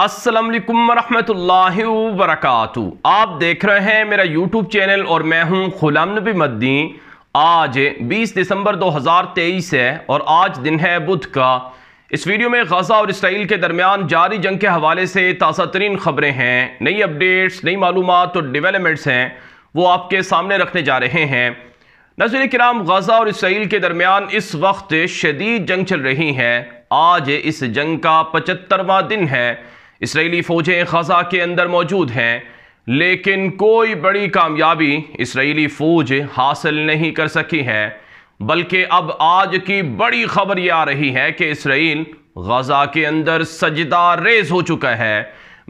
असलकम वरहमतुल्लाहि वरक आप देख रहे हैं मेरा यूट्यूब चैनल और मैं हूं गुलाम नबी मद्दीन आज 20 दिसंबर 2023 है और आज दिन है बुध का इस वीडियो में गजा और इसराइल के दरमियान जारी जंग के हवाले से ताज़ा तरीन खबरें हैं नई अपडेट्स नई मालूम और डिवेलपमेंट्स हैं वो आपके सामने रखने जा रहे हैं नजर कराम गजा और इसराइल के दरमियान इस वक्त शदीद जंग चल रही है आज इस जंग का पचहत्तरवा दिन है इसराइली फ़ौजें गज़ा के अंदर मौजूद हैं लेकिन कोई बड़ी कामयाबी इसराइली फ़ौज हासिल नहीं कर सकी है बल्कि अब आज की बड़ी खबर यह आ रही है कि इसराइल गज़ा के अंदर सजदा रेज हो चुका है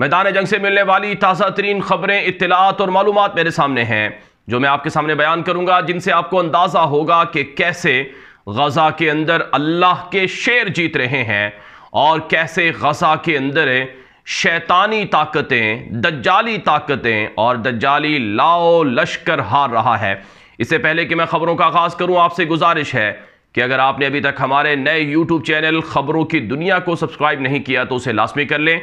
मैदान जंग से मिलने वाली ताज़ा तरीन खबरें इतलात और मालूम मेरे सामने हैं जो मैं आपके सामने बयान करूंगा जिनसे आपको अंदाज़ा होगा कि कैसे गज़ा के अंदर अल्लाह के शेर जीत रहे हैं और कैसे गज़ा के अंदर शैतानी ताकतें दज्जाली ताकतें और दज्जाली लाओ लश्कर हार रहा है इससे पहले कि मैं खबरों का आगाज़ करूं आपसे गुजारिश है कि अगर आपने अभी तक हमारे नए यूट्यूब चैनल खबरों की दुनिया को सब्सक्राइब नहीं किया तो उसे लाजमी कर लें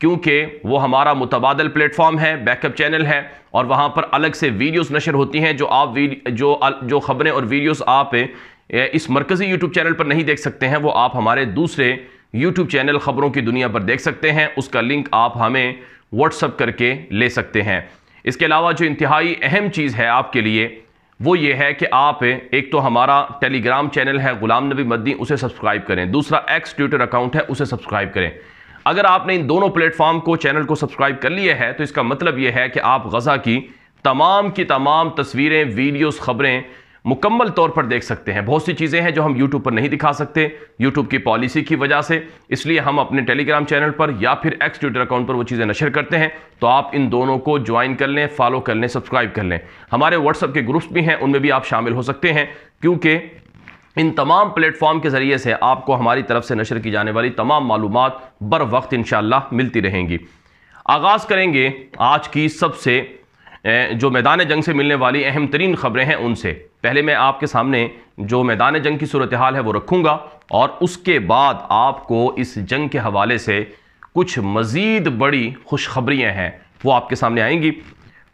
क्योंकि वो हमारा मुतबादल प्लेटफॉर्म है बैकअप चैनल है और वहाँ पर अलग से वीडियोस नशर होती हैं जो आप जो जो खबरें और वीडियोस आप इस मरकज़ी यूट्यूब चैनल पर नहीं देख सकते हैं वो आप हमारे दूसरे यूट्यूब चैनल ख़बरों की दुनिया पर देख सकते हैं उसका लिंक आप हमें व्हाट्सअप करके ले सकते हैं इसके अलावा जो इंतहाई अहम चीज़ है आपके लिए वो ये है कि आप एक तो हमारा टेलीग्राम चैनल है गुलाम नबी मद्दी उसे सब्सक्राइब करें दूसरा एक्स ट्विटर अकाउंट है उसे सब्सक्राइब करें अगर आपने इन दोनों प्लेटफॉर्म को चैनल को सब्सक्राइब कर लिया है तो इसका मतलब ये है कि आप गज़ा की तमाम की तमाम तस्वीरें वीडियोस खबरें मुकम्मल तौर पर देख सकते हैं बहुत सी चीज़ें हैं जो हम YouTube पर नहीं दिखा सकते यूट्यूब की पॉलिसी की वजह से इसलिए हम अपने टेलीग्राम चैनल पर या फिर एक्स ट्विटर अकाउंट पर वो चीज़ें नशर करते हैं तो आप इन दोनों को ज्वाइन कर लें फॉलो कर लें सब्सक्राइब कर लें हमारे व्हाट्सअप के ग्रुप्स भी हैं उनमें भी आप शामिल हो सकते हैं क्योंकि इन तमाम प्लेटफॉर्म के ज़रिए से आपको हमारी तरफ से नशर की जाने वाली तमाम मालूम बर वक्त इन मिलती रहेंगी आगाज़ करेंगे आज की सबसे जो मैदान जंग से मिलने वाली अहम तरीन ख़बरें हैं उनसे पहले मैं आपके सामने जो मैदान जंग की सूरत हाल है वो रखूँगा और उसके बाद आपको इस जंग के हवाले से कुछ मज़ीद बड़ी खुशखबरियाँ हैं वो आपके सामने आएंगी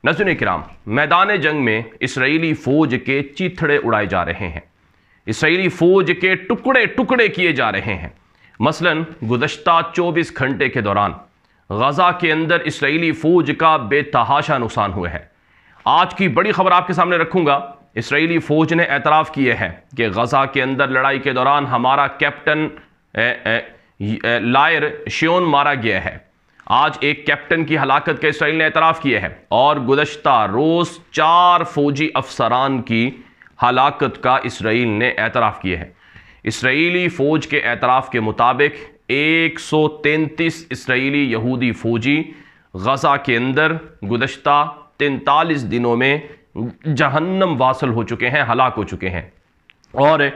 नजन कराम मैदान जंग में इसराइली फ़ौज के चीथड़े उड़ाए जा रहे हैं इसराइली फ़ौज के टुकड़े टुकड़े किए जा रहे हैं मसलन गुजशत चौबीस घंटे के दौरान गज़ा के अंदर इसराइली फ़ौज का बेतहाशा नुकसान हुआ है आज की बड़ी खबर आपके सामने रखूंगा इसराइली फ़ौज ने एतराफ़ किए हैं कि गज़ा के अंदर लड़ाई के दौरान हमारा कैप्टन लायर श्योन मारा गया है आज एक कैप्टन की हलाकत का इसराइल ने एतराफ़ किया है और गुजशत रोज़ चार फ़ौजी अफसरान की हलाकत का इसराइल ने एतराफ़ किया है इसराइली फ़ौज के एतराफ़ के मुताबिक एक सौ तैंतीस इसराइली यहूदी फौजी गजा के अंदर गुजशत तैंतालीस दिनों में जहन्नम वासल हो चुके हैं हलाक हो चुके हैं और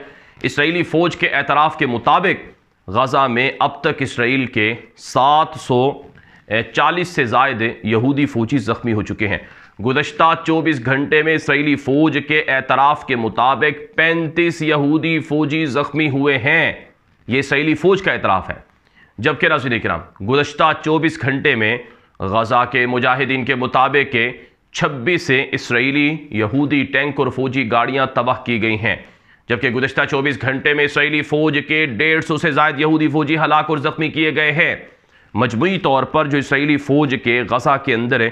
इसराइली फ़ौज के एतराफ़ के मुताबिक गज़ा में अब तक इसराइल के सात सौ चालीस से जायद यहूदी फ़ौजी ज़ख्मी हो चुके हैं गुज्त चौबीस घंटे में इसराइली फ़ौज के एतराफ़ के मुताबिक पैंतीस यहूदी फ़ौजी ज़ख्मी हुए हैं ये सैली फौज का एतराफ़ है जबकि नाजिन कराम गुजशत चौबीस घंटे में गजा के मुजाहिदीन के मुताबिक के छब्बीस से इसराइली यहूदी टैंक और फौजी गाड़ियाँ तबाह की गई हैं जबकि गुजशत चौबीस घंटे में इसराइली फौज के डेढ़ सौ से जायद यहूदी फौजी हलाक और ज़ख्मी किए गए हैं मजमू तौर पर जो इसराइली फौज के गजा के अंदर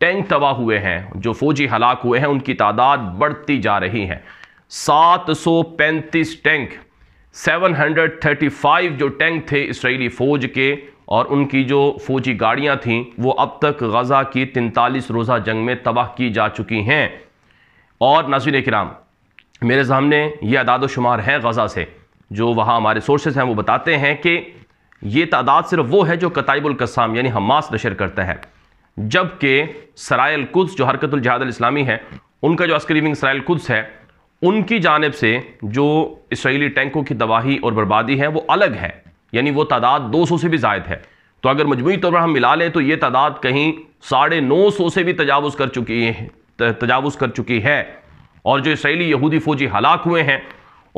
टैंक तबाह हुए हैं जो फौजी हलाक हुए हैं उनकी तादाद बढ़ती जा रही है सात सौ पैंतीस टैंक 735 जो टैंक थे इसराइली फ़ौज के और उनकी जो फौजी गाड़ियां थीं वो अब तक गज़ा की तैंतालीस रोज़ा जंग में तबाह की जा चुकी हैं और नाजिन कराम मेरे सामने ये अदाद शुमार हैं गज़ा से जो वहाँ हमारे सोर्सेज हैं वो बताते हैं कि ये तादाद सिर्फ वो है जो कतबुलकसाम यानी हमास नशर करता है जबकि सरायल कुद्स जो हरकतुल जहाद इस्लामी है उनका जो अस्करी सरायल कुद्स है उनकी जानब से जो इसराइली टैंकों की तबाही और बर्बादी है वो अलग है यानी वो तादाद 200 से भी जायद है तो अगर मजमू तौर पर हम मिला लें तो ये तादाद कहीं साढ़े नौ सौ से भी तजावज़ कर चुकी है तजावज़ कर चुकी है और जो इसराइली यहूदी फ़ौजी हलाक हुए हैं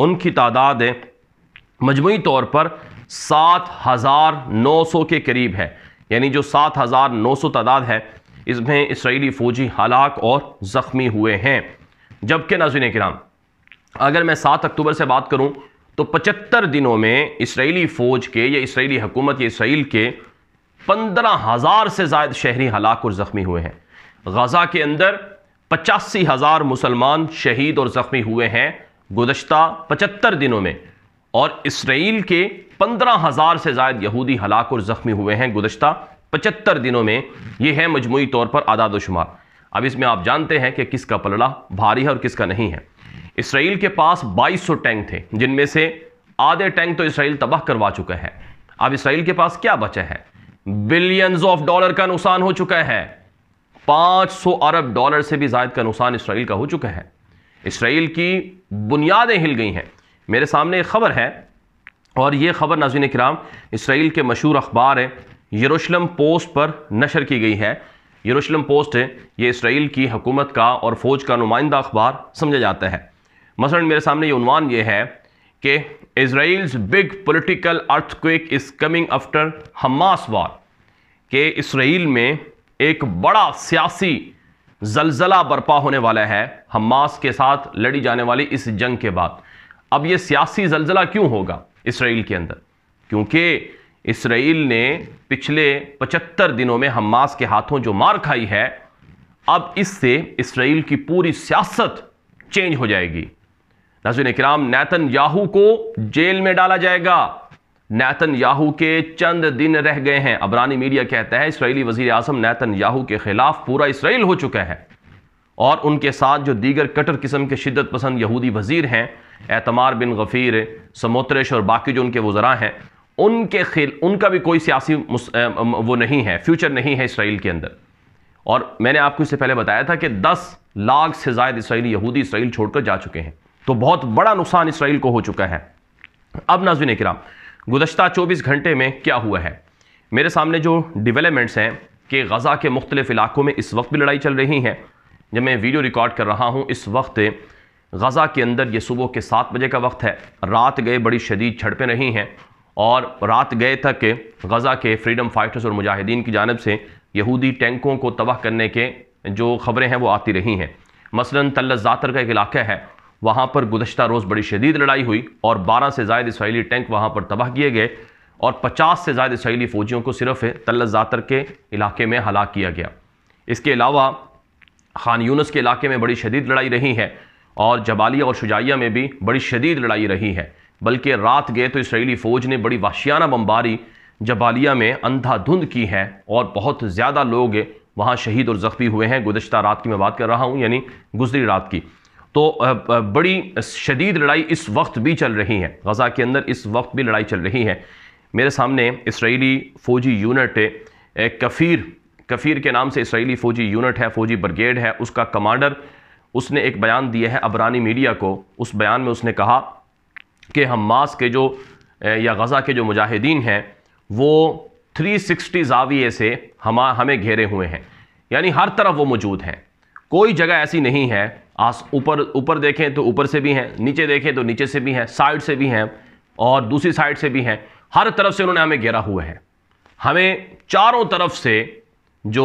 उनकी तादाद मजमू तौर पर सात हज़ार नौ सौ के करीब है यानी जो सात हज़ार नौ सौ तादाद है इसमें इसराइली फ़ौजी हलाक और ज़ख्मी हुए हैं जबकि नाजिन कराम अगर मैं सात अक्टूबर से बात करूं तो पचहत्तर दिनों में इसराइली फ़ौज के या इसराइली हुकूमत या इसराइल के पंद्रह हज़ार से ज्यादा शहरी हलाक और ज़ख्मी हुए हैं गज़ा के अंदर पचासी हज़ार मुसलमान शहीद और ज़ख्मी हुए हैं गुजशत पचहत्तर दिनों में और इसराइल के पंद्रह हज़ार से ज्यादा यहूदी हलाक और ज़ख्मी हुए हैं गुजशत पचहत्तर दिनों में ये है मजमू तौर पर आदाद शुमार अब इसमें आप जानते हैं कि किसका पलड़ा भारी है और किसका नहीं है इसराइल के पास 2200 टैंक थे जिनमें से आधे टैंक तो इसराइल तबाह करवा चुका है अब इसराइल के पास क्या बचा है बिलियंस ऑफ डॉलर का नुकसान हो चुका है 500 अरब डॉलर से भी जायद का नुकसान इसराइल का हो चुका है इसराइल की बुनियादें हिल गई हैं मेरे सामने एक खबर है और यह खबर नाजीन कराम इसराइल के मशहूर अखबार है यरूशलम पोस्ट पर नशर की गई है यरूशलम पोस्ट है ये इसराइल की हकूमत का और फ़ौज का नुमाइंदा अखबार समझा जाता है मसलन मेरे सामने ये उनवान ये है कि Israel's big political earthquake is coming after Hamas war के इसराइल में एक बड़ा सियासी जलजला बर्पा होने वाला है हमास के साथ लड़ी जाने वाली इस जंग के बाद अब ये सियासी जलजला क्यों होगा इसराइल के अंदर क्योंकि इसराइल ने पिछले 75 दिनों में हमास के हाथों जो मार खाई है अब इससे इसराइल की पूरी सियासत चेंज हो जाएगी नजर कराम नैतन याहू को जेल में डाला जाएगा नैतन याहू के चंद दिन रह गए हैं अबरानी मीडिया कहता है इसराइली वजीर आजम नैतन याहू के खिलाफ पूरा इसराइल हो चुका है और उनके साथ जो दीगर कटर किस्म के शिदत पसंद यहूदी वजीर हैं एतमार बिन गफ़ीर समोत्रेश और बाकी जो उनके वज़रा हैं उनके खिल उनका भी कोई सियासी वो नहीं है फ्यूचर नहीं है इसराइल के अंदर और मैंने आपको इससे पहले बताया था कि 10 लाख से ज़ायद इसराइली यहूदी इसराइल छोड़कर जा चुके हैं तो बहुत बड़ा नुकसान इसराइल को हो चुका है अब नाजिन कराम गुजशत चौबीस घंटे में क्या हुआ है मेरे सामने जो डिवेलपमेंट्स हैं कि गज़ा के मुख्तलिफ़ इलाकों में इस वक्त भी लड़ाई चल रही है जब मैं वीडियो रिकॉर्ड कर रहा हूँ इस वक्त गज़ा के अंदर ये सुबह के सात बजे का वक्त है रात गए बड़ी शदीद झड़पें रही हैं और रात गए तक गज़ा के फ्रीडम फाइटर्स और मुजाहिदीन की जानब से यहूदी टैंकों को तबाह करने के जो ख़बरें हैं वो आती रही हैं मसलन तल ज़ातर का एक इलाका है वहाँ पर गुजशत रोज़ बड़ी शदीद लड़ाई हुई और बारह से ज़ायद इसराइली टैंक वहाँ पर तबाह किए गए और पचास से ज़ायद इसराइली फ़ौजियों को सिर्फ तल्ल ज़ातर के इलाके में हलाक किया गया इसके अलावा खान यूनस के इलाके में बड़ी शदीद लड़ाई रही है और जबालिया और शुजाइया में भी बड़ी शदीद लड़ाई रही है बल्कि रात गए तो इसराइली फ़ौज ने बड़ी वाशियाना बम्बारी जबालिया में अंधाधुंध की है और बहुत ज़्यादा लोग वहाँ शहीद और ज़ख्मी हुए हैं गुजशत रात की मैं बात कर रहा हूँ यानी गुजरी रात की तो बड़ी शदीद लड़ाई इस वक्त भी चल रही है गज़ा के अंदर इस वक्त भी लड़ाई चल रही है मेरे सामने इसराइली फ़ौजी यूनिट कफ़ीर कफ़ीर के नाम से इसराइली फ़ौजी यूनिट है फ़ौजी ब्रिगेड है उसका कमांडर उसने एक बयान दिया है अबरानी मीडिया को उस बयान में उसने कहा कि हमास के जो या गज़ा के जो मुजाहिदीन हैं वो 360 जाविए से हम हमें घेरे हुए हैं यानी हर तरफ वो मौजूद हैं कोई जगह ऐसी नहीं है आस ऊपर ऊपर देखें तो ऊपर से भी हैं नीचे देखें तो नीचे से भी हैं साइड से भी हैं और दूसरी साइड से भी हैं हर तरफ से उन्होंने हमें घेरा हुआ है हमें चारों तरफ से जो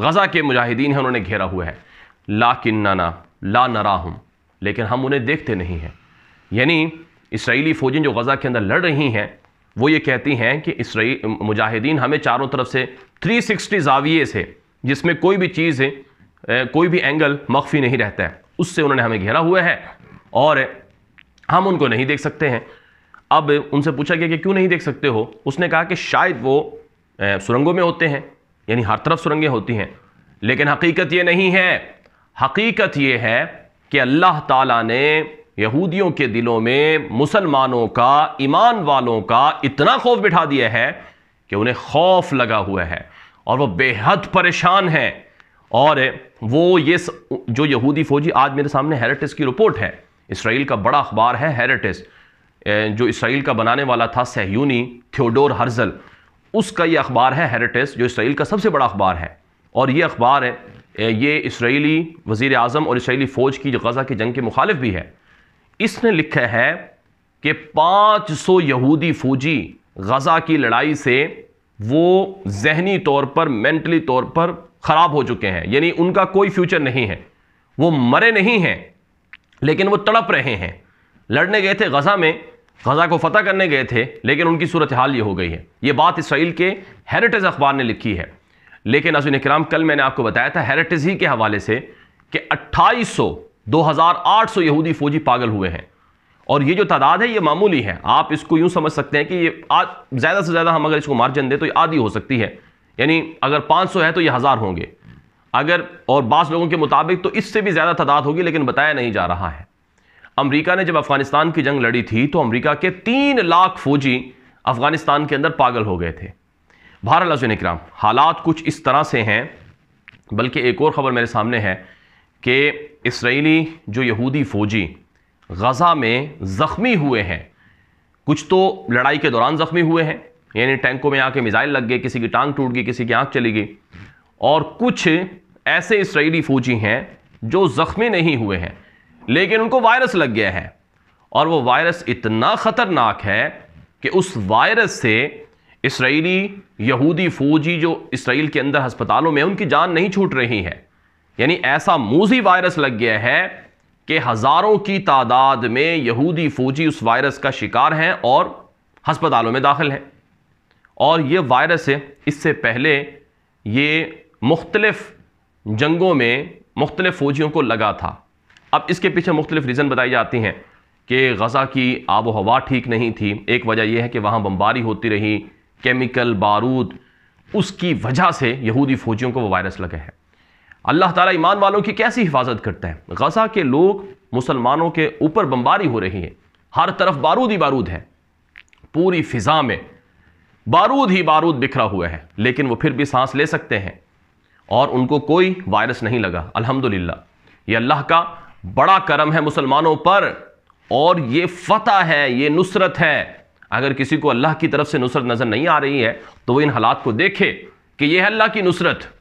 गज़ा के मुजाहिदीन हैं उन्होंने घेरा हुआ है ला किन्ना ला नरा हम लेकिन हम उन्हें देखते नहीं हैं यानी इसराइली फ़ौजें जो गज़ा के अंदर लड़ रही हैं वो ये कहती हैं कि इसराइल मुजाहिदीन हमें चारों तरफ से 360 सिक्सटी जाविये से जिसमें कोई भी चीज़ है कोई भी एंगल मख्फी नहीं रहता है उससे उन्होंने हमें घेरा हुआ है और हम उनको नहीं देख सकते हैं अब उनसे पूछा गया कि क्यों नहीं देख सकते हो उसने कहा कि शायद वो सुरंगों में होते हैं यानी हर तरफ सुरंगें होती हैं लेकिन हकीकत ये नहीं है हकीकत ये है कि अल्लाह ताला ने यहूदियों के दिलों में मुसलमानों का ईमान वालों का इतना खौफ बिठा दिया है कि उन्हें खौफ लगा हुआ है और वह बेहद परेशान हैं और वो ये स... जो यहूदी फौजी आज मेरे सामने हेरेटिस की रिपोर्ट है इसराइल का बड़ा अखबार है हेरेटिस जो इसराइल का बनाने वाला था सहयूनी थियोडोर हर्जल उसका ये अखबार है हेरेटिस जो इसराइल का सबसे बड़ा अखबार है और ये अखबार है ये इसराइली वज़ी अजम और इसराइली फ़ौज की गज़ा की जंग के मुखालिफ भी है इसने लिखा है कि 500 यहूदी फौजी गज़ा की लड़ाई से वो जहनी तौर पर मेंटली तौर पर ख़राब हो चुके हैं यानी उनका कोई फ्यूचर नहीं है वो मरे नहीं हैं लेकिन वो तड़प रहे हैं लड़ने गए थे गज़ा में गज़ा को फतह करने गए थे लेकिन उनकी सूरत हाल ये हो गई है ये बात इसराइल के हेरिटेज अखबार ने लिखी है लेकिन अजुन कराम कल मैंने आपको बताया था हेरिटेज ही के हवाले से कि अट्ठाईस सौ 2800 यहूदी फौजी पागल हुए हैं और ये जो तादाद है ये मामूली है आप इसको यूं समझ सकते हैं कि ये ज़्यादा से ज़्यादा हम अगर इसको मार्जिन दें तो ये आधी हो सकती है यानी अगर 500 है तो ये हज़ार होंगे अगर और बास लोगों के मुताबिक तो इससे भी ज़्यादा तादाद होगी लेकिन बताया नहीं जा रहा है अमरीका ने जब अफ़गानिस्तान की जंग लड़ी थी तो अमरीका के तीन लाख फौजी अफ़गानिस्तान के अंदर पागल हो गए थे भारत लजन इक्राम हालात कुछ इस तरह से हैं बल्कि एक और ख़बर मेरे सामने है कि इसराइली जो यहूदी फ़ौजी गज़ा में ज़ख्मी हुए हैं कुछ तो लड़ाई के दौरान ज़ख्मी हुए हैं यानी टैंकों में आके मिज़ाइल लग गए किसी की टांग टूट गई किसी की आंख चली गई और कुछ ऐसे इसराइली फ़ौजी हैं जो ज़ख्मी नहीं हुए हैं लेकिन उनको वायरस लग गया है और वो वायरस इतना ख़तरनाक है कि उस वायरस से इसराइली यहूदी फ़ौजी जो इसराइल के अंदर अस्पतालों में उनकी जान नहीं छूट रही है यानी ऐसा मूजी वायरस लग गया है कि हज़ारों की तादाद में यहूदी फौजी उस वायरस का शिकार हैं और हस्पतालों में दाखिल हैं और ये वायरस है इससे पहले ये मुख्तलफ़ जंगों में मुख्तलिफ फौजियों को लगा था अब इसके पीछे मुख्तलिफ रीज़न बताई जाती हैं कि गज़ा की आबो हवा ठीक नहीं थी एक वजह यह है कि वहाँ बम्बारी होती रही केमिकल बारूद उसकी वजह से यहूदी फौजियों को वो वायरस लगे हैं अल्लाह ताला ईमान वालों की कैसी हिफाजत करता है गजा के लोग मुसलमानों के ऊपर बमबारी हो रही है हर तरफ बारूद ही बारूद है पूरी फिजा में बारूद ही बारूद बिखरा हुआ है लेकिन वो फिर भी सांस ले सकते हैं और उनको कोई वायरस नहीं लगा अल्हम्दुलिल्लाह ये अल्लाह का बड़ा करम है मुसलमानों पर और ये फतह है ये नुसरत है अगर किसी को अल्लाह की तरफ से नुसरत नज़र नहीं आ रही है तो वो इन हालात को देखे कि यह है अल्लाह की नुसरत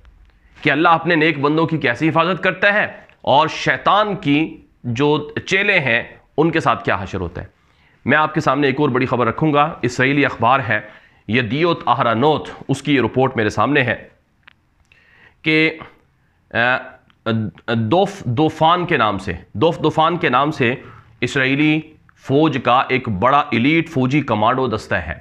कि अल्लाह अपने नेक बंदों की कैसी हिफाजत करता है और शैतान की जो चेले हैं उनके साथ क्या हशर होता है मैं आपके सामने एक और बड़ी खबर रखूंगा इसराइली अखबार है यह दियोत नोत उसकी ये रिपोर्ट मेरे सामने है कि दोफ दोफान के नाम से दोफ दोफान के नाम से इसराइली फ़ौज का एक बड़ा इलीट फौजी कमांडो दस्ता है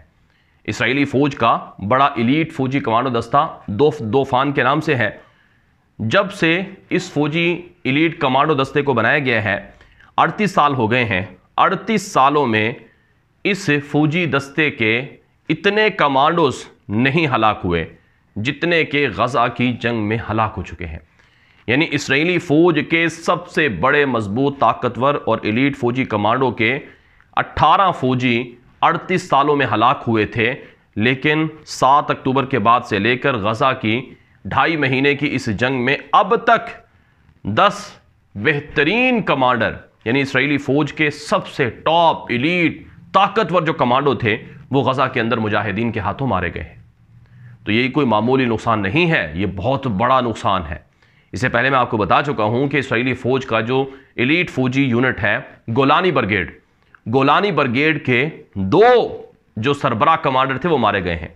इसराइली फ़ौज का बड़ा इलीट फौजी कमांडो दस्ता दोफ दोफान के नाम से है जब से इस फौजी इलीट कमांडो दस्ते को बनाया गया है अड़तीस साल हो गए हैं अड़तीस सालों में इस फौजी दस्ते के इतने कमांडोस नहीं हलाक हुए जितने के गज़ा की जंग में हलाक हो चुके हैं यानी इसराइली फ़ौज के सबसे बड़े मजबूत ताकतवर और इलीट फौजी कमांडो के 18 फौजी 38 सालों में हलाक हुए थे लेकिन 7 अक्टूबर के बाद से लेकर गज़ा की ढाई महीने की इस जंग में अब तक दस बेहतरीन कमांडर यानी इसराइली फ़ौज के सबसे टॉप इलीट ताकतवर जो कमांडो थे वो गज़ा के अंदर मुजाहिदीन के हाथों मारे गए हैं तो यही कोई मामूली नुकसान नहीं है ये बहुत बड़ा नुकसान है इससे पहले मैं आपको बता चुका हूं कि इसराइली फ़ौज का जो इलीट फौजी यूनिट है गोलानी ब्रिगेड गोलानी ब्रिगेड के दो जो सरबरा कमांडर थे वो मारे गए हैं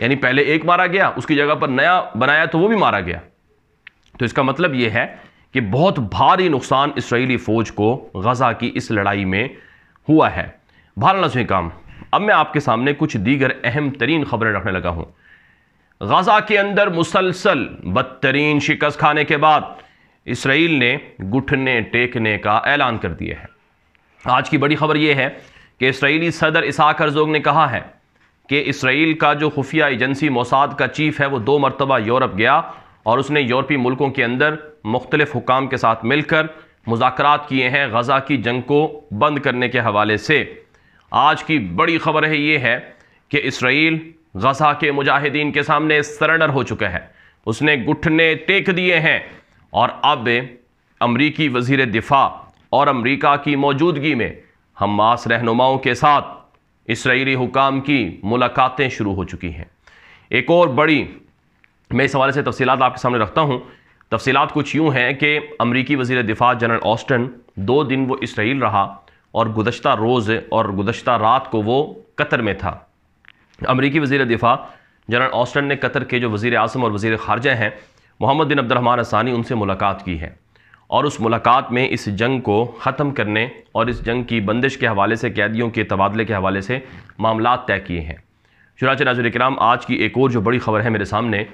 यानी पहले एक मारा गया उसकी जगह पर नया बनाया तो वो भी मारा गया तो इसका मतलब यह है कि बहुत भारी नुकसान इसराइली फ़ौज को गज़ा की इस लड़ाई में हुआ है भारत नजवी काम अब मैं आपके सामने कुछ दीगर अहम तरीन खबरें रखने लगा हूं गज़ा के अंदर मुसलसल बदतरीन शिकस्त खाने के बाद इसराइल ने घुटने टेकने का ऐलान कर दिया है आज की बड़ी खबर यह है कि इसराइली सदर इसाकर अरजोग ने कहा है कि इसराइल का जो खुफिया एजेंसी मोसाद का चीफ है वो दो मरतबा यूरोप गया और उसने यूरोपी मुल्कों के अंदर मुख्तलिफ हुकाम के साथ मिलकर मुजाकर किए हैं गज़ा की जंग को बंद करने के हवाले से आज की बड़ी खबर है ये है कि इसराइल गज़ा के मुजाहिदीन के सामने सरेंडर हो चुका है उसने घुटने टेक दिए हैं और अब अमरीकी वजीर दिफा और अमरीका की मौजूदगी में हमास रहनुमाओं के साथ इसराइली हुकाम की मुलाकातें शुरू हो चुकी हैं एक और बड़ी मैं इस हवाले से तफसीत आपके सामने रखता हूँ तफसीत कुछ यूँ हैं कि अमरीकी वजीर दिफा जनरल ऑस्टन दो दिन वो इसराइल रहा और गुजशत रोज़ और गुज्त रात को वो कतर में था अमरीकी वजीर दिफा जनरल ऑस्टन ने कतर के जो वज़ी अजम और वज़ी ख़ारजा हैं मोहम्मद बिन अब्दरहमान असानी उनसे मुलाकात की है और उस मुलाकात में इस जंग को ख़त्म करने और इस जंग की बंदिश के हवाले से कैदियों के तबादले के हवाले से मामला तय किए हैं चुनाच नाजुर कराम आज की एक और जो बड़ी ख़बर है मेरे सामने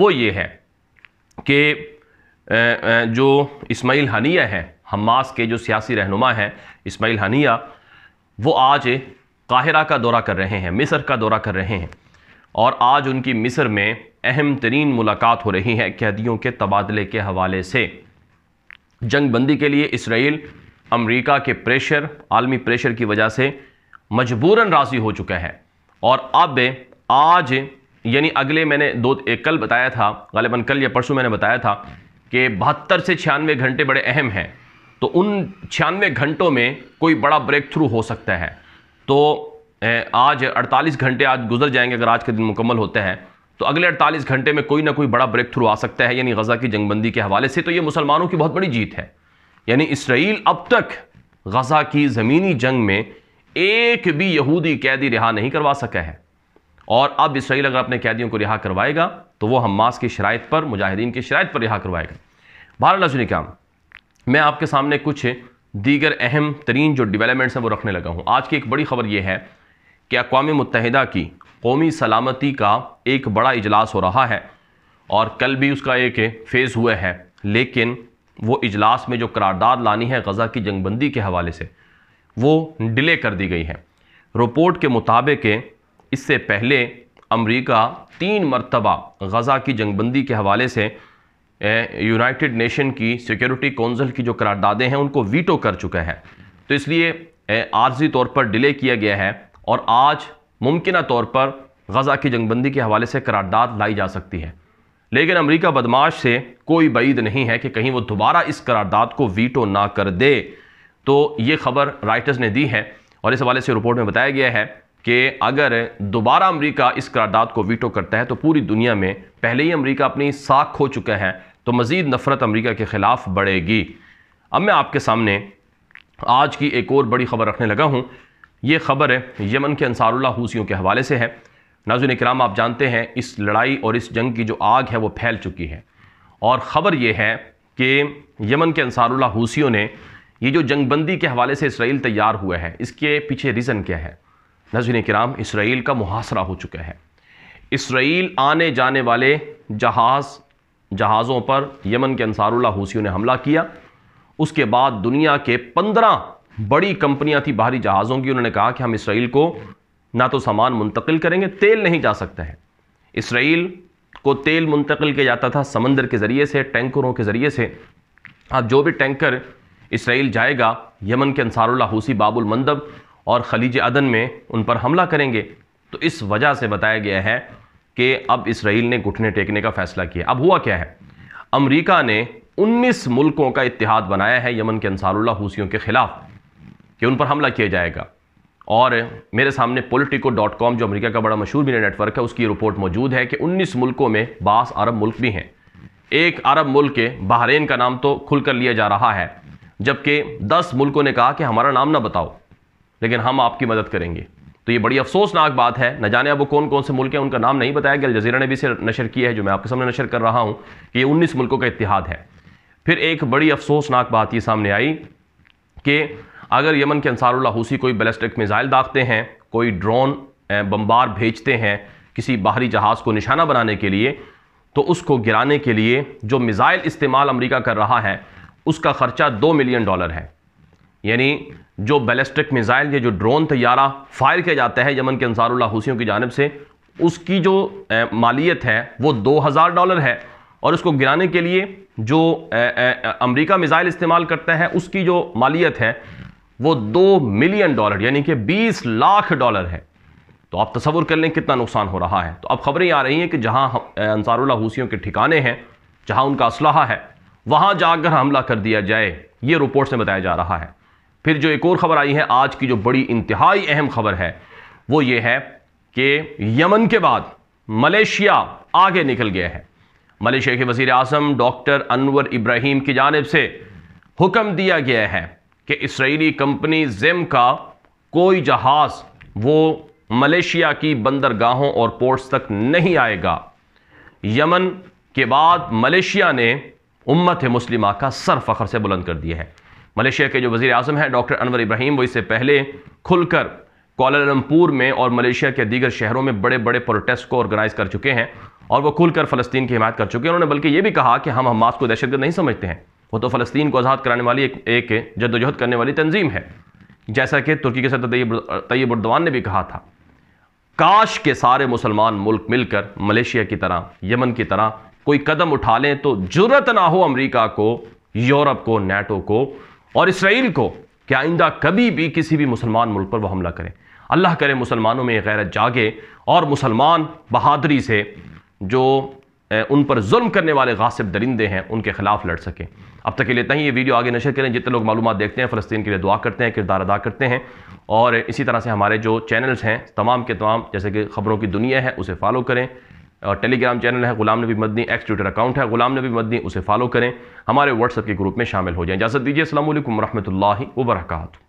वो ये है कि जो इसमाइल हनिया है हमास के जो सियासी रहनुमा हैं इसमाइल हनिया वो आज काहिरा का दौरा कर रहे हैं मिस्र का दौरा कर रहे हैं और आज उनकी मिस्र में अहम तरीन मुलाकात हो रही है कैदियों के तबादले के हवाले से जंग बंदी के लिए इसराइल अमेरिका के प्रेशर आलमी प्रेशर की वजह से मजबूरन राज़ी हो चुका है और अब आज यानी अगले मैंने दो एक कल बताया था गालिबा कल या परसों मैंने बताया था कि बहत्तर से छियानवे घंटे बड़े अहम हैं तो उन छियानवे घंटों में कोई बड़ा ब्रेक थ्रू हो सकता है तो आज 48 घंटे आज गुजर जाएंगे अगर आज के दिन मुकम्मल होते हैं तो अगले 48 घंटे में कोई ना कोई बड़ा ब्रेक थ्रू आ सकता है यानी गजा की जंगबंदी के हवाले से तो यह मुसलमानों की बहुत बड़ी जीत है यानी इसराइल अब तक गजा की ज़मीनी जंग में एक भी यहूदी कैदी रिहा नहीं करवा सका है और अब इसराइल अगर अपने कैदियों को रिहा करवाएगा तो वो हमास की शराय पर मुजाहिदीन की शराय पर रिहा करवाएगा बहरहाल अजन काम मैं आपके सामने कुछ दीगर अहम तरीन जो डेवलपमेंट्स हैं वो रखने लगा हूँ आज की एक बड़ी खबर यह है कि अकवा मुतहदा की कौमी सलामती का एक बड़ा इजलास हो रहा है और कल भी उसका एक फेज़ हुआ है लेकिन वो इजलास में जो करारदाद लानी है गज़ा की जंगबंदी के हवाले से वो डिले कर दी गई है रिपोर्ट के मुताबिक इससे पहले अमरीका तीन मरतबा गज़ा की जंगबंदी के हवाले से यूनाइटेड नेशन की सिक्योरिटी कौंसिल की जो करारदादें हैं उनको वीटो कर चुका है तो इसलिए आर्जी तौर पर डिले किया गया है और आज मुमकिन तौर पर गजा की जंगबंदी के हवाले से करारदाद लाई जा सकती है लेकिन अमरीका बदमाश से कोई बैद नहीं है कि कहीं वो दोबारा इस करारदाद को वीटो ना कर दे तो ये खबर राइटर्स ने दी है और इस हवाले से रिपोर्ट में बताया गया है कि अगर दोबारा अमरीका इस करारदाद को वीटो करता है तो पूरी दुनिया में पहले ही अमरीका अपनी साख खो चुका है तो मज़ीद नफरत अमरीका के ख़िलाफ़ बढ़ेगी अब मैं आपके सामने आज की एक और बड़ी खबर रखने लगा हूँ ये खबर यमन के अंसारुल्ला हूसियों के हवाले से है नाजुन कराम आप जानते हैं इस लड़ाई और इस जंग की जो आग है वो फैल चुकी है और ख़बर ये है कि यमन के अंसारुल्ला हूसियों ने ये जो जंगबंदी के हवाले से इसराइल तैयार हुआ है इसके पीछे रीज़न क्या है नजर कराम इसराइल का मुहासरा हो चुका है इसराइल आने जाने वाले जहाज़ जहाज़ों पर यमन के अंसारुल्ला हूसियों ने हमला किया उसके बाद दुनिया के पंद्रह बड़ी कंपनियां थी बाहरी जहाज़ों की उन्होंने कहा कि हम इसराइल को ना तो सामान मुंतकिल करेंगे तेल नहीं जा सकता है इसराइल को तेल मुंतकिल किया जाता था समंदर के ज़रिए से टैंकरों के ज़रिए से अब जो भी टैंकर इसराइल जाएगा यमन के अंसारुल्ला हूसी बाबुल मंदब और खलीज अदन में उन पर हमला करेंगे तो इस वजह से बताया गया है कि अब इसराइल ने घुटने टेकने का फैसला किया अब हुआ क्या है अमरीका ने 19 मुल्कों का इतिहाद बनाया है यमन के अंसारुल्ला हूसियों के ख़िलाफ़ कि उन पर हमला किया जाएगा और मेरे सामने पोलिटिको डॉट कॉम जो अमेरिका का बड़ा मशहूर मीडिया नेटवर्क है उसकी रिपोर्ट मौजूद है कि 19 मुल्कों में बास अरब मुल्क भी हैं एक अरब मुल्क के बहरेन का नाम तो खुलकर लिया जा रहा है जबकि 10 मुल्कों ने कहा कि हमारा नाम ना बताओ लेकिन हम आपकी मदद करेंगे तो ये बड़ी अफसोसनाक बात है न जाने अब वो कौन कौन से मुल्क हैं उनका नाम नहीं बताया गया जजीरा ने भी इसे नशर किया है जो मैं आपके सामने नशर कर रहा हूँ कि ये उन्नीस मुल्कों का इतिहाद है फिर एक बड़ी अफसोसनाक बात ये सामने आई कि अगर यमन के अंसारुल्ला हूसी कोई बैलिस्टिक मिज़ाइल दागते हैं कोई ड्रोन बम्बार भेजते हैं किसी बाहरी जहाज़ को निशाना बनाने के लिए तो उसको गिराने के लिए जो मिज़ाइल इस्तेमाल अमेरिका कर रहा है उसका ख़र्चा दो मिलियन डॉलर है यानी जो बैलिस्टिक मिज़ाइल या जो ड्रोन तैयारा फायर किया जाता है यमन के अंसारुल्ला हूसियों की जानब से उसकी जो मालियत है वो दो हज़ार डॉलर है और उसको गिराने के लिए जो अमेरिका मिज़ाइल इस्तेमाल करता है उसकी जो मालियत है वो दो मिलियन डॉलर यानी कि बीस लाख डॉलर है तो आप तस्वुर कर लें कितना नुकसान हो रहा है तो अब खबरें आ रही हैं कि जहां अंसारुल्ला हूसियों के ठिकाने हैं जहां उनका असलाहा है वहां जाकर हमला कर दिया जाए ये रिपोर्ट से बताया जा रहा है फिर जो एक और ख़बर आई है आज की जो बड़ी इंतहाई अहम खबर है वो ये है कि यमन के बाद मलेशिया आगे निकल गया है मलेशिया के वजीर आजम डॉक्टर अनवर इब्राहिम की जानब से हुक्म दिया गया है कि इसराइली कंपनी जेम का कोई जहाज़ वो मलेशिया की बंदरगाहों और पोर्ट्स तक नहीं आएगा यमन के बाद मलेशिया ने उम्मत मुस्लिमा का सर फ़खर से बुलंद कर दिया है मलेशिया के जो वज़ी अजम हैं डॉक्टर अनवर इब्राहिम वो इससे पहले खुलकर कोलालमपुर में और मलेशिया के दीगर शहरों में बड़े बड़े प्रोटेस्ट को ऑर्गेनाइज़ कर चुके हैं और वो खुलकर फ़लस्तीन की हिमायत कर चुके हैं उन्होंने बल्कि ये भी कहा कि हम हमास को दहशतगर्द नहीं समझते हैं वो तो फ़लस्तीन को आज़ाद कराने वाली एक एक जदोजहद करने वाली तंजीम है जैसा कि तुर्की के सदर तैयब तैयब उर्दवान ने भी कहा था काश के सारे मुसलमान मुल्क मिलकर मलेशिया की तरह यमन की तरह कोई कदम उठा लें तो जरूरत ना हो अमरीका को यूरोप को नेटो को और इसराइल को कि आइंदा कभी भी किसी भी मुसलमान मुल्क पर वह हमला करें अल्लाह करे मुसलमानों में गैरत जागे और मुसलमान बहादरी से जो उन पर जुल्म करने वाले गासिब दरिंदे हैं उनके ख़िलाफ़ लड़ सकें अब तक के लिए ही ये वीडियो आगे नशर करें जितने लोग मालूम देखते हैं फ़लस्तीन के लिए दुआ करते हैं किरदार अदा करते हैं और इसी तरह से हमारे जो चैनल्स हैं तमाम के तमाम जैसे कि खबरों की दुनिया है उसे फॉलो करें और टेलीग्राम चैनल है गुलाम नबी मदनी एक्स ट्विटर अकाउंट है गुलाम नबी मदनी उसे फॉलो करें हमारे व्हाट्सअप के ग्रुप में शामिल हो जाएं इजाज़त दीजिए असल वरहमल वर्का